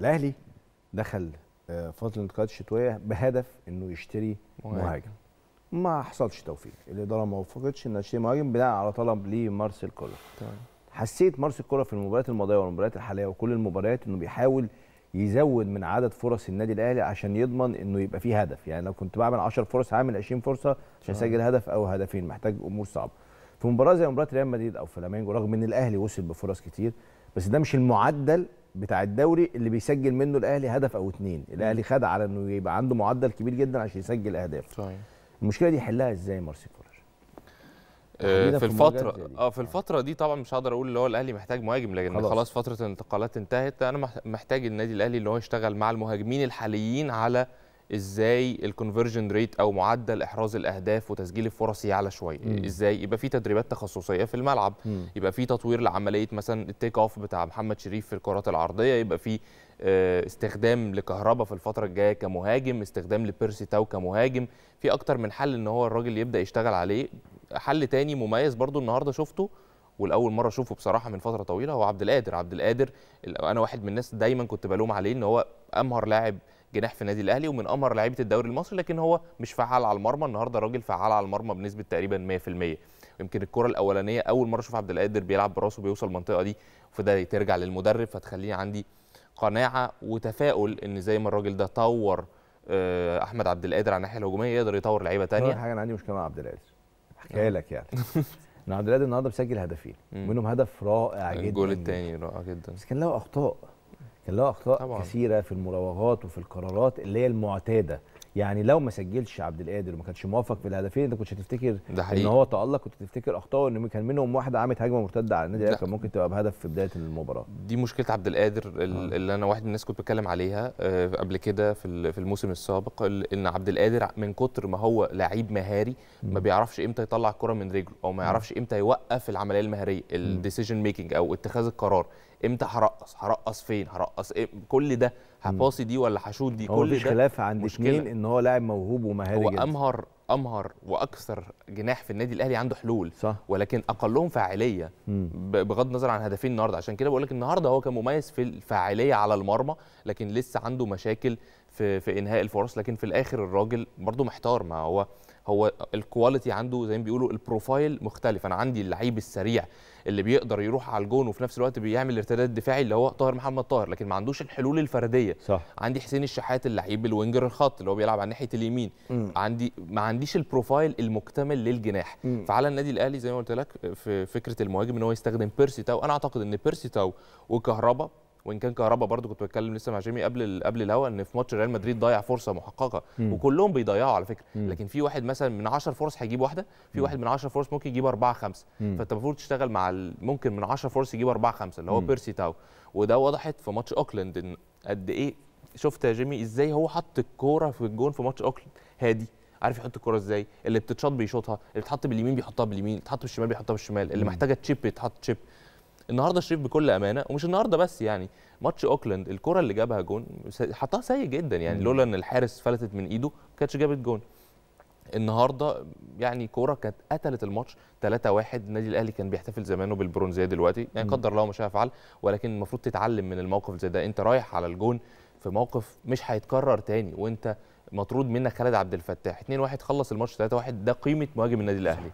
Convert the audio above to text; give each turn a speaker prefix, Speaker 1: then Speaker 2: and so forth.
Speaker 1: الاهلي دخل آه، فتره الانتقالات الشتويه بهدف انه يشتري مهاجم, ما حصلش توفيق الاداره ما وفقتش ان تشتري مهاجم بناء على طلب لمارسيل كولر طيب. حسيت مارسيل كولر في المباريات الماضيه والمباريات الحاليه وكل المباريات انه بيحاول يزود من عدد فرص النادي الاهلي عشان يضمن انه يبقى فيه هدف يعني لو كنت بعمل 10 فرص هعمل 20 فرصه عشان طيب. اسجل هدف او هدفين محتاج امور صعبه في مباراه زي مباراه ريال مدريد او فلامينجو رغم ان الاهلي وصل بفرص كتير بس ده مش المعدل بتاع الدوري اللي بيسجل منه الاهلي هدف او اتنين الاهلي خد على انه يبقى عنده معدل كبير جدا عشان يسجل اهداف صحيح المشكله دي يحلها ازاي مارسي كولر آه في الفتره
Speaker 2: اه في الفتره دي طبعا مش هقدر اقول اللي هو الاهلي محتاج مهاجم لان خلاص. خلاص فتره الانتقالات انتهت انا محتاج النادي الاهلي اللي هو يشتغل مع المهاجمين الحاليين على ازاي الكونفرجن ريت او معدل احراز الاهداف وتسجيل الفرص يعلى شويه ازاي يبقى في تدريبات تخصصيه في الملعب م. يبقى في تطوير لعمليه مثلا التيك اوف بتاع محمد شريف في الكرات العرضيه يبقى في آه، استخدام لكهربا في الفتره الجايه كمهاجم استخدام لبيرسي تاو كمهاجم في اكتر من حل ان هو الراجل يبدا يشتغل عليه حل تاني مميز برضو النهارده شفته والاول مره اشوفه بصراحه من فتره طويله هو عبد القادر عبد القادر انا واحد من الناس دايما كنت بلوم عليه ان هو امهر لاعب جناح في النادي الاهلي ومن امر لعيبه الدوري المصري لكن هو مش فعال على المرمى النهارده راجل فعال على المرمى بنسبه تقريبا 100% يمكن الكره الاولانيه اول مره اشوف عبد القادر بيلعب براسه بيوصل المنطقه دي فده ترجع للمدرب فتخليني عندي قناعه وتفاؤل ان زي ما الراجل ده طور آه، احمد عبد القادر على الناحيه الهجوميه يقدر يطور لعيبه
Speaker 1: ثانيه حاجه انا عندي مشكله مع عبد القادر احكيها آه. لك يعني ان عبد القادر النهارده مسجل هدفين منهم هدف رائع جدا الجول الثاني رائع جدا بس كان له اخطاء كان لها اخطاء طبعا. كثيره في المراوغات وفي القرارات اللي هي المعتاده يعني لو ما سجلش عبد القادر وما كانش موفق في الهدفين انت كنتش هتفتكر ان هو تالق كنت تفتكر اخطائه ان كان منهم واحده عملت هجمه مرتده على النادي الاهلي كان ممكن تبقى بهدف في بدايه المباراه
Speaker 2: دي مشكله عبد القادر آه. اللي انا واحد من الناس كنت بتكلم عليها آه، قبل كده في الموسم السابق ان عبد القادر من كتر ما هو لعيب مهاري ما بيعرفش امتى يطلع الكره من رجله او ما يعرفش امتى يوقف العمليه المهاريه الديسيجن ميكنج او اتخاذ القرار امتى هرقص هرقص فين هرقص إيه؟ كل ده هباصي دي ولا هشوط دي كل ده خلاف عند الاثنين ان
Speaker 1: هو لاعب موهوب ومهاري هو جدا.
Speaker 2: امهر امهر واكثر جناح في النادي الاهلي عنده حلول صح. ولكن اقلهم فاعليه بغض النظر عن هدفين النهارده عشان كده بقول لك النهارده هو كان مميز في الفاعليه على المرمى لكن لسه عنده مشاكل في في انهاء الفرص لكن في الاخر الراجل برده محتار ما هو هو الكواليتي عنده زي ما بيقولوا البروفايل مختلف انا عندي اللعيب السريع اللي بيقدر يروح على الجون وفي نفس الوقت بيعمل ارتداد دفاعي اللي هو طاهر محمد طاهر لكن ما عندوش الحلول الفرديه صح. عندي حسين الشحات اللعيب الوينجر الخط اللي هو بيلعب على ناحيه اليمين م. عندي ما عنديش البروفايل المكتمل للجناح مم. فعلى النادي الاهلي زي ما قلت لك في فكره المهاجم ان هو يستخدم بيرسي تاو انا اعتقد ان بيرسي تاو وكهربا وان كان كهربا برضو كنت بتكلم لسه مع جيمي قبل قبل الهوا ان في ماتش ريال مدريد ضيع فرصه محققه مم. وكلهم بيضيعوا على فكره مم. لكن في واحد مثلا من 10 فرص هيجيب واحده في واحد من 10 فرص ممكن يجيب اربعه خمسه فانت المفروض تشتغل مع ممكن من 10 فرص يجيب اربعه خمسه اللي هو مم. بيرسي تاو وده وضحت في ماتش اوكلاند ان قد ايه شفت يا جيمي ازاي هو حط الكوره في الجون في ماتش اوكلاند هادي عارف يحط الكره ازاي اللي بتتشاط بيشوطها اللي بتحط باليمين بيحطها باليمين اللي بتحط بالشمال بيحطها بالشمال اللي محتاجه تشيب بيتحط تشيب النهارده شريف بكل امانه ومش النهارده بس يعني ماتش اوكلاند الكره اللي جابها جون حطها سيء جدا يعني لولا ان الحارس فلتت من ايده ما كانتش جابت جون النهارده يعني كوره كانت قتلت الماتش 3-1 النادي الاهلي كان بيحتفل زمانه بالبرونزيه دلوقتي يعني قدر الله ما شاء فعل ولكن المفروض تتعلم من الموقف زي ده انت رايح على الجون في موقف مش هيتكرر تاني وانت مطرود منك خالد عبد الفتاح 2-1 خلص الماتش 3-1 ده قيمه مهاجم النادي الاهلي